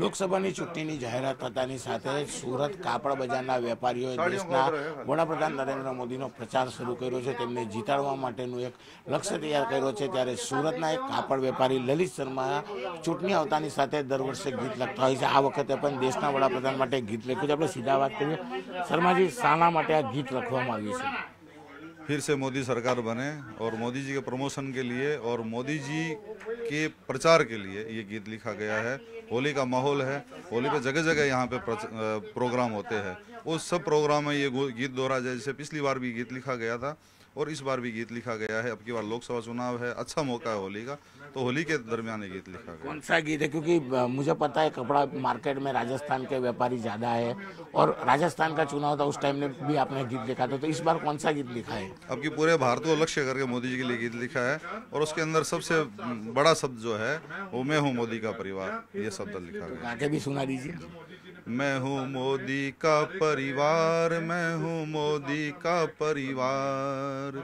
લોકસભાની ચૂંટણીની જાહેરાત થતાની સાથે સુરત કાપડ બજારના વેપારીઓએ દેશના વડાપ્રધાન નરેન્દ્ર મોદીનો પ્રચાર શરૂ કર્યો છે તેમને જીતાડવા માટેનું એક લક્ષ્ય તૈયાર કર્યો છે ત્યારે સુરતના એક કાપડ વેપારી લલિત શર્મા ચૂંટણી આવતાની સાથે દર વર્ષે ગીત લખતા હોય છે આ વખતે પણ દેશના વડાપ્રધાન માટે ગીત લખ્યું છે આપણે સીધા વાત કરીએ શર્માજી શાના માટે આ ગીત લખવામાં આવ્યું છે फिर से मोदी सरकार बने और मोदी जी के प्रमोशन के लिए और मोदी जी के प्रचार के लिए ये गीत लिखा गया है होली का माहौल है होली पे जगह जगह यहाँ पे प्रोग्राम होते हैं उस सब प्रोग्राम में ये गीत दोहरा जाए जैसे पिछली बार भी गीत लिखा गया था और इस बार भी गीत लिखा गया है अब की बार लोकसभा चुनाव है अच्छा मौका है होली का तो होली के दरमियान ये गीत लिखा गया कौन सा गीत है क्योंकि मुझे पता है कपड़ा मार्केट में राजस्थान के व्यापारी ज़्यादा है और राजस्थान का चुनाव था उस टाइम में भी आपने गीत लिखा था तो इस बार कौन सा गीत लिखा है अब की पूरे भारत को लक्ष्य करके मोदी जी के लिए गीत लिखा है और उसके अंदर सबसे बड़ा शब्द जो है वो मैं हूँ मोदी का परिवार ये शब्द लिखा गया आगे तो भी सुना दीजिए मैं हूँ मोदी का परिवार मैं हूँ मोदी का परिवार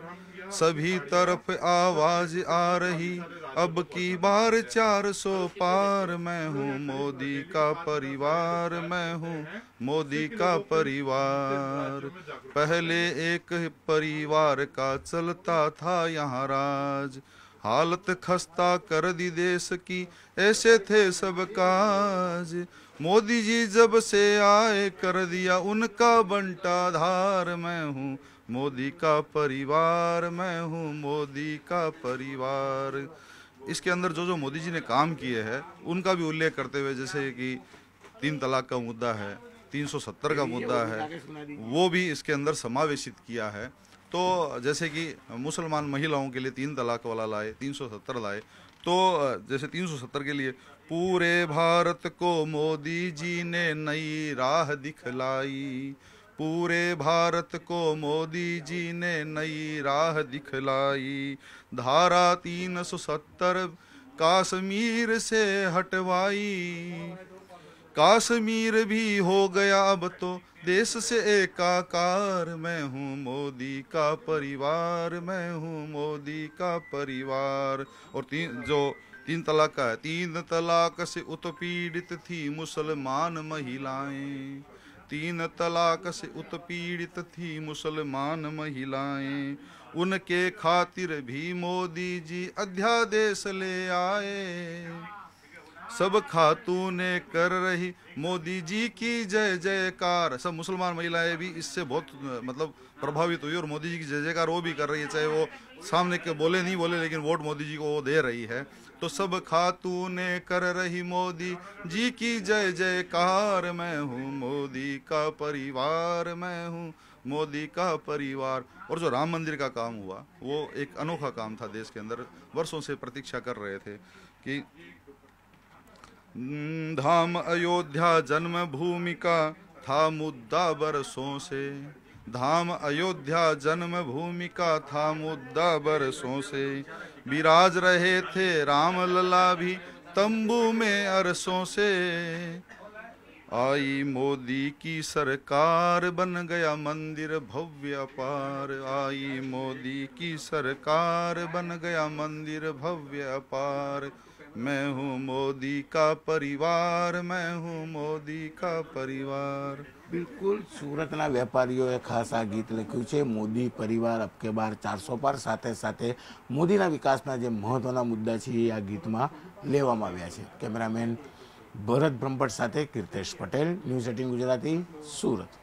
सभी तरफ आवाज आ रही अब की बार चार सौ पार मैं हूँ मोदी का परिवार मैं हूँ मोदी का परिवार पहले एक परिवार का चलता था यहाँ राज हालत खस्ता कर दी देश की ऐसे थे सब काज मोदी जी जब से आए कर दिया उनका बंटा धार मैं हूँ मोदी का परिवार मैं हूँ मोदी का परिवार इसके अंदर जो जो मोदी जी ने काम किए हैं उनका भी उल्लेख करते हुए जैसे कि तीन तलाक का मुद्दा है 370 का मुद्दा है वो भी इसके अंदर समावेशित किया है तो जैसे कि मुसलमान महिलाओं के लिए तीन तलाक वाला लाए 370 लाए तो जैसे 370 के लिए पूरे भारत को मोदी जी ने नई राह दिखलाई पूरे भारत को मोदी जी ने नई राह दिखलाई धारा 370 कश्मीर से हटवाई काश्मीर भी हो गया अब तो देश से एकाकार मैं हूँ मोदी का परिवार मैं हूँ मोदी का परिवार और तीन जो तीन तलाक है तीन तलाक से उत्पीड़ित थी मुसलमान महिलाएं तीन तलाक से उत्पीड़ित थी मुसलमान महिलाएं उनके खातिर भी मोदी जी अध्यादेश ले आए सब खातू ने कर रही मोदी जी की जय जयकार सब मुसलमान महिलाएं भी इससे बहुत मतलब प्रभावित हुई और मोदी जी की जय जयकार वो भी कर रही है चाहे वो सामने के बोले नहीं बोले लेकिन वोट मोदी जी को वो दे रही है तो सब खातू ने कर रही मोदी जी की जय जयकार मैं हूँ मोदी का परिवार मैं हूँ मोदी का परिवार और जो राम मंदिर का काम हुआ वो एक अनोखा काम था देश के अंदर वर्षों से प्रतीक्षा कर रहे थे कि हम्म, धाम अयोध्या जन्म भूमि का था मुद्दा बरसों से धाम अयोध्या जन्म भूमि का था मुद्दा बरसों से विराज रहे थे राम लला भी तंबू में अरसों से आई मोदी की सरकार बन गया मंदिर भव्य अपार आई मोदी की सरकार बन गया मंदिर भव्य अपार मैं हूं मोदी का परिवार मैं हूं मोदी का परिवार बिल्कुल सूरतના વેપારીઓ એ ખાસા ગીત લખ્યું છે મોદી પરિવાર અપકે બાર 400 પર સાથે સાથે મોદીના વિકાસના જે મહત્વના મુદ્દા છે એ આ ગીતમાં લેવામાં આવ્યા છે કેમેરામેન ભરત ભ્રમપડ સાથે કૃતેશ પટેલ ન્યૂઝ હેટીંગ ગુજરાતી સુરત